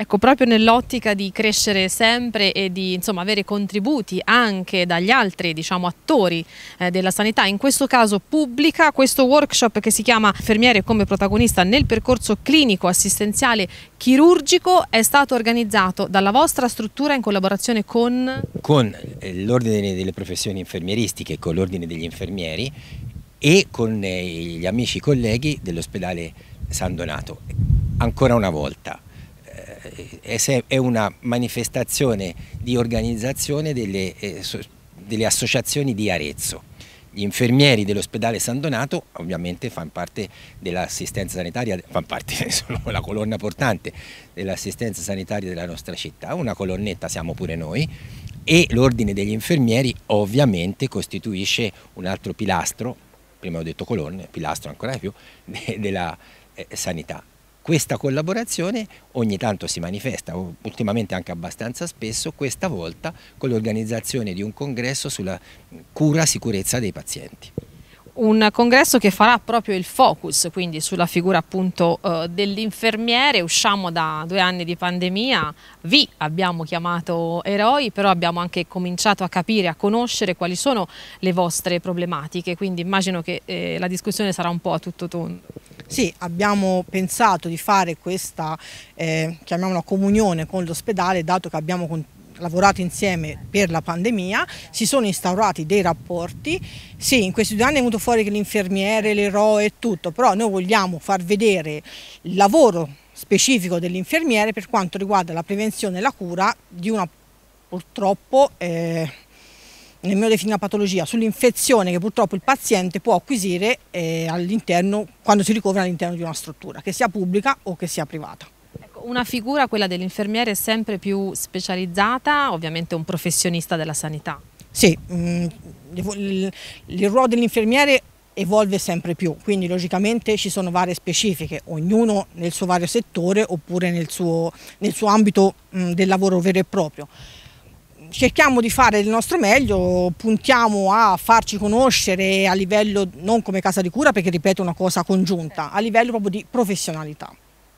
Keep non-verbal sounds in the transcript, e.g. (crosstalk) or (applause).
Ecco, proprio nell'ottica di crescere sempre e di insomma, avere contributi anche dagli altri diciamo, attori eh, della sanità, in questo caso pubblica, questo workshop che si chiama Fermiere come protagonista nel percorso clinico assistenziale chirurgico è stato organizzato dalla vostra struttura in collaborazione con... Con eh, l'Ordine delle professioni infermieristiche, con l'Ordine degli infermieri e con eh, gli amici colleghi dell'ospedale San Donato. Ancora una volta eh, è una manifestazione di organizzazione delle, eh, delle associazioni di Arezzo. Gli infermieri dell'ospedale San Donato ovviamente fanno parte dell'assistenza sanitaria, fanno parte, (laughs) sono la colonna portante dell'assistenza sanitaria della nostra città, una colonnetta siamo pure noi e l'ordine degli infermieri ovviamente costituisce un altro pilastro, prima ho detto colonne, pilastro ancora di più, (laughs) della eh, sanità. Questa collaborazione ogni tanto si manifesta, ultimamente anche abbastanza spesso, questa volta con l'organizzazione di un congresso sulla cura-sicurezza dei pazienti un congresso che farà proprio il focus quindi sulla figura appunto eh, dell'infermiere, usciamo da due anni di pandemia, vi abbiamo chiamato eroi però abbiamo anche cominciato a capire, a conoscere quali sono le vostre problematiche quindi immagino che eh, la discussione sarà un po' a tutto tondo. Sì, abbiamo pensato di fare questa, eh, chiamiamola comunione con l'ospedale, dato che abbiamo lavorato insieme per la pandemia, si sono instaurati dei rapporti, sì in questi due anni è venuto fuori che l'infermiere, l'eroe e tutto, però noi vogliamo far vedere il lavoro specifico dell'infermiere per quanto riguarda la prevenzione e la cura di una purtroppo eh, nemmeno definire una patologia, sull'infezione che purtroppo il paziente può acquisire eh, all'interno, quando si ricovera all'interno di una struttura, che sia pubblica o che sia privata. Ecco, una figura, quella dell'infermiere, sempre più specializzata, ovviamente un professionista della sanità. Sì, mm, il, ruolo dell'infermiere evolve sempre più, quindi logicamente ci sono varie specifiche, ognuno nel suo vario settore oppure nel suo, nel suo ambito mm, del lavoro vero e proprio cerchiamo di fare il nostro meglio, puntiamo a farci conoscere a livello non come casa di cura perché ripeto è una cosa congiunta, a livello proprio di professionalità.